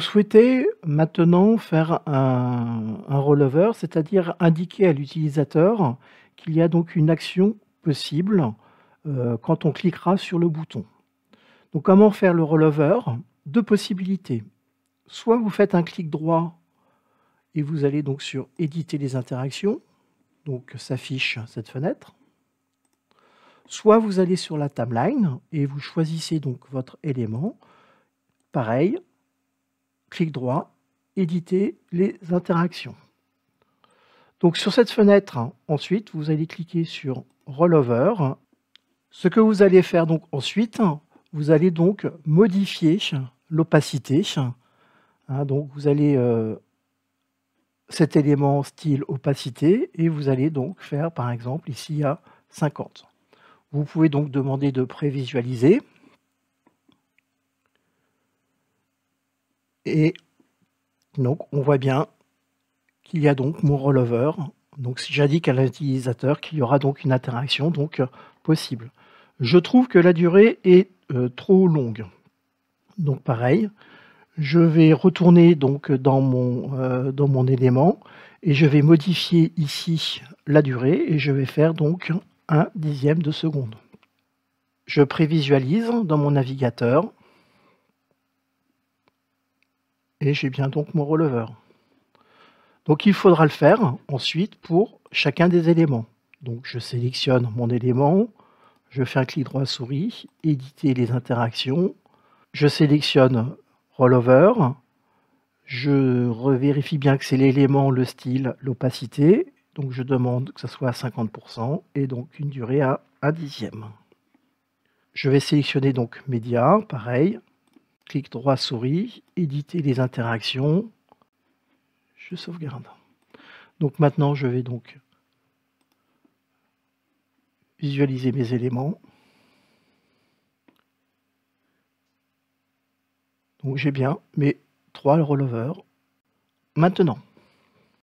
Vous souhaitez maintenant faire un, rollover, c'est-à-dire indiquer à l'utilisateur qu'il y a donc une action possible euh, quand on cliquera sur le bouton. Donc comment faire le rollover Deux possibilités. Soit vous faites un clic droit et vous allez donc sur éditer les interactions, donc s'affiche cette fenêtre. Soit vous allez sur la timeline et vous choisissez donc votre élément. Pareil, droit, éditer les interactions. Donc sur cette fenêtre, hein, ensuite, vous allez cliquer sur Rollover. Ce que vous allez faire donc ensuite, hein, vous allez donc modifier l'opacité. Hein, donc vous allez euh, cet élément style opacité et vous allez donc faire par exemple ici à 50. Vous pouvez donc demander de prévisualiser. Et donc, on voit bien qu'il y a donc mon rollover. Donc, si j'indique à l'utilisateur qu'il y aura donc une interaction donc euh, possible. Je trouve que la durée est euh, trop longue. Donc, pareil, je vais retourner donc dans mon, euh, dans mon élément et je vais modifier ici la durée et je vais faire donc un dixième de seconde. Je prévisualise dans mon navigateur et j'ai bien donc mon rollover. Donc il faudra le faire ensuite pour chacun des éléments. Donc je sélectionne mon élément, je fais un clic droit souris, éditer les interactions, je sélectionne rollover, je revérifie bien que c'est l'élément, le style, l'opacité, donc je demande que ce soit à 50% et donc une durée à 1 dixième. Je vais sélectionner donc média, pareil, clic droit souris, éditer les interactions, je sauvegarde. Donc maintenant, je vais donc visualiser mes éléments. Donc j'ai bien mes trois rollovers. Maintenant,